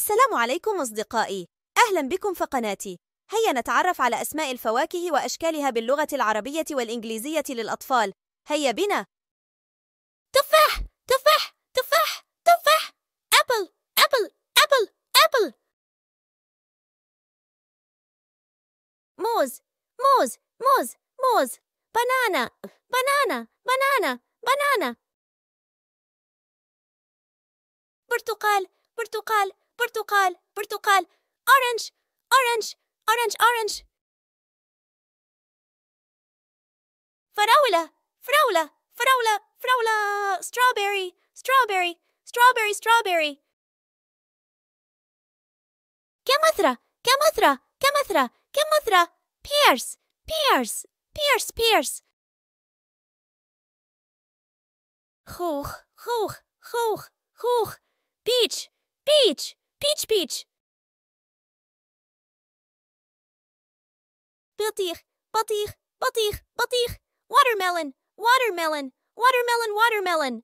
السلام عليكم أصدقائي أهلا بكم في قناتي هيا نتعرف على أسماء الفواكه وأشكالها باللغة العربية والإنجليزية للأطفال هيا بنا تفاح تفاح تفاح تفاح أبل أبل أبل أبل موز موز موز موز بنانا بنانا بنانا بنانا برتقال برتقال Portakal, portakal. Orange, orange, orange, orange. Faraula, fraula, fraula, fraula. Strawberry, strawberry, strawberry, strawberry. Kamathra, kamathra, kamathra, kamathra. Pears, pears, pears, pears. Hoog, hoog, hoog, hoog. Peach, peach, Peach Peach! Biltier, Baltier, Baltier, Baltier! Watermelon, watermelon, watermelon, watermelon!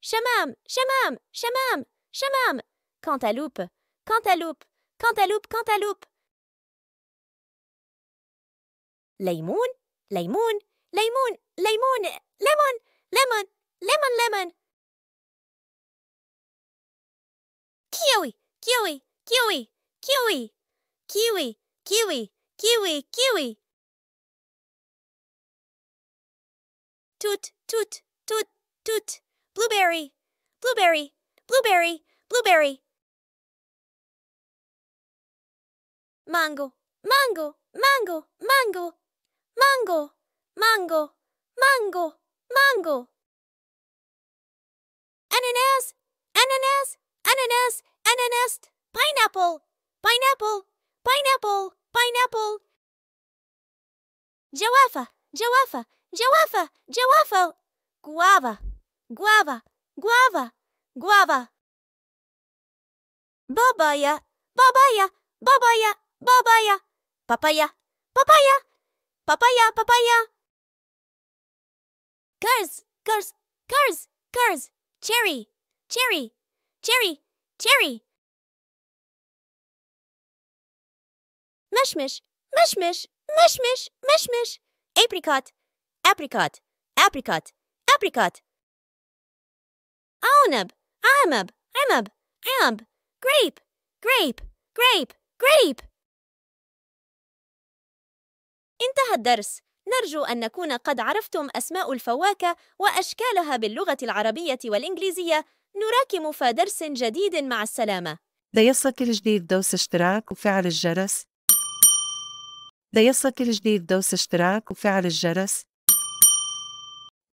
Chamam, chamam, chamam, chamam! Cantaloupe, cantaloupe, cantaloupe, cantaloupe! Laymoon, laymoon, lemon, lemon, lemon, lemon, lemon, lemon! kiwi, kiwi, kiwi, kiwi, kiwi, kiwi, kiwi, kiwi. Toot, toot, toot, toot. Blueberry, blueberry, blueberry, blueberry. Mango, mango, mango, mango, mango, mango, mango, mango. Ananas, ananas, ananas, ananas, pineapple, pineapple, pineapple, pineapple. Jawaffa, jawaffa, jawaffa, jawaffa. Guava, guava, guava, guava. Babaya, babaya, babaya, babaya. Papaya, papaya, papaya, papaya. Curse, curse, curse, curse. Cherry, cherry, cherry, cherry مشمش مشمش مشمش مشمش apricot apricot apricot apricot عنب عنب عنب عنب grape grape grape grape انتهى الدرس نرجو أن نكون قد عرفتم أسماء الفواكه وأشكالها باللغة العربية والإنجليزية نراكم في درس جديد مع السلامة ليصلك الجديد دوس اشتراك وفعل الجرس ليصلك الجديد دوس اشتراك وفعل الجرس